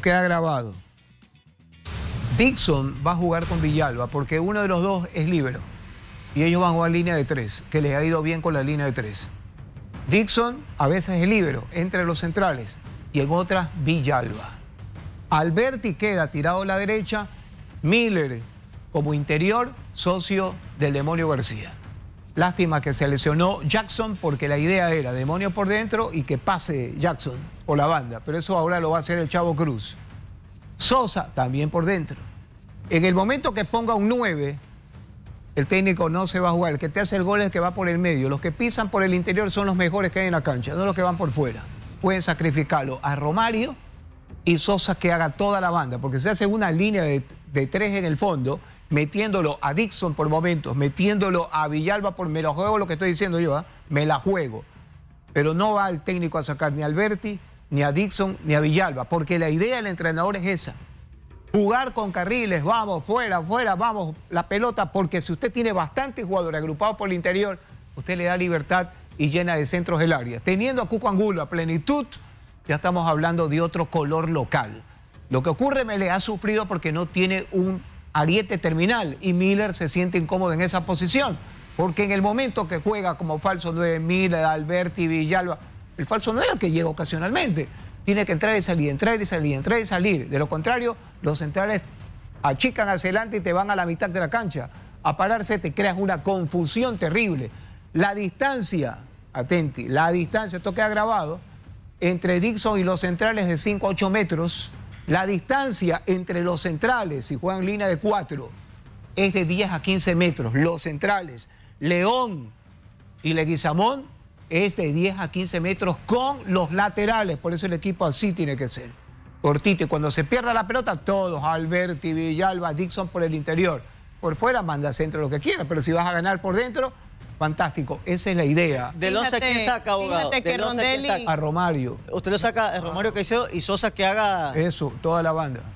queda grabado. Dixon va a jugar con Villalba porque uno de los dos es libero Y ellos van a jugar línea de tres, que les ha ido bien con la línea de tres. Dixon a veces es libero entre los centrales y en otras Villalba. Alberti queda tirado a la derecha, Miller como interior, socio del demonio García. Lástima que se lesionó Jackson porque la idea era demonio por dentro y que pase Jackson o la banda. Pero eso ahora lo va a hacer el Chavo Cruz. Sosa también por dentro. En el momento que ponga un 9, el técnico no se va a jugar. El que te hace el gol es el que va por el medio. Los que pisan por el interior son los mejores que hay en la cancha, no los que van por fuera. Pueden sacrificarlo a Romario y Sosa que haga toda la banda. Porque se hace una línea de, de tres en el fondo metiéndolo a Dixon por momentos, metiéndolo a Villalba por me la juego lo que estoy diciendo yo, ¿ah? me la juego. Pero no va el técnico a sacar ni a Alberti, ni a Dixon, ni a Villalba, porque la idea del entrenador es esa. Jugar con carriles, vamos, fuera, fuera, vamos, la pelota, porque si usted tiene bastantes jugadores agrupados por el interior, usted le da libertad y llena de centros el área. Teniendo a Cuco Angulo a plenitud, ya estamos hablando de otro color local. Lo que ocurre, Mele ha sufrido porque no tiene un ariete terminal y Miller se siente incómodo en esa posición, porque en el momento que juega como falso 9 Miller, Alberti, Villalba, el falso 9 es el que llega ocasionalmente, tiene que entrar y salir, entrar y salir, entrar y salir. De lo contrario, los centrales achican hacia adelante y te van a la mitad de la cancha. A pararse te creas una confusión terrible. La distancia, atenti, la distancia, esto queda grabado, entre Dixon y los centrales de 5 a 8 metros la distancia entre los centrales, si juegan línea de cuatro, es de 10 a 15 metros. Los centrales, León y Leguizamón, es de 10 a 15 metros con los laterales. Por eso el equipo así tiene que ser. Cortito. Y cuando se pierda la pelota, todos, Alberti, Villalba, Dixon por el interior. Por fuera manda centro lo que quiera, pero si vas a ganar por dentro, Fantástico, esa es la idea. ¿Del 11 a quién saca, abogado? Fíjate que Del 11 Rondelli... saca? A Romario. Usted lo saca a Romario Caicedo y Sosa que haga... Eso, toda la banda.